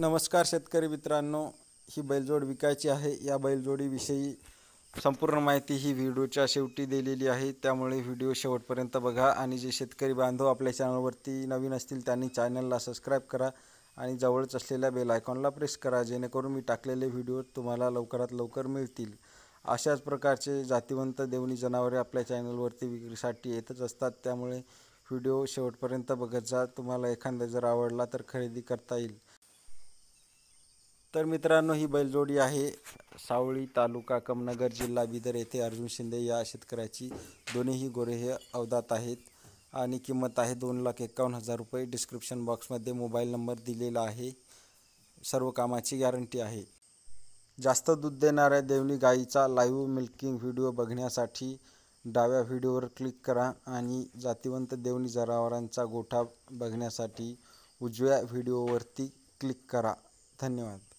नमस्कार शेतकरी मित्रांनो ही बैलजोड विकायची आहे या बैलजोडीविषयी संपूर्ण माहिती ही व्हिडिओच्या शेवटी दिलेली आहे त्यामुळे व्हिडिओ शेवटपर्यंत बघा आणि जे शेतकरी बांधव आपल्या चॅनलवरती नवीन असतील त्यांनी चॅनलला सबस्क्राईब करा आणि जवळच असलेल्या बेल आयकॉनला प्रेस करा जेणेकरून मी टाकलेले व्हिडिओ तुम्हाला लवकरात लवकर मिळतील अशाच प्रकारचे जातिवंत देवणी जनावरे आपल्या चॅनलवरती विक्रीसाठी येतच असतात त्यामुळे व्हिडिओ शेवटपर्यंत बघत जा तुम्हाला एखादा जर आवडला तर खरेदी करता येईल तर मित्रांनो ही बैलजोडी आहे सावळी तालुका कमनगर जिल्हा बिदर येथे अर्जुन शिंदे या शेतकऱ्याची दोन्हीही गोरे हे अवदात आहेत आणि किंमत आहे दोन लाख एकावन्न हजार रुपये डिस्क्रिप्शन बॉक्समध्ये मोबाईल नंबर दिलेला आहे सर्व कामाची गॅरंटी आहे जास्त दूध देणाऱ्या देवणी गाईचा लाईव्ह मिल्किंग व्हिडिओ बघण्यासाठी डाव्या व्हिडिओवर क्लिक करा आणि जातिवंत देवणी जनावरांचा गोठा बघण्यासाठी उजव्या व्हिडिओवरती क्लिक करा धन्यवाद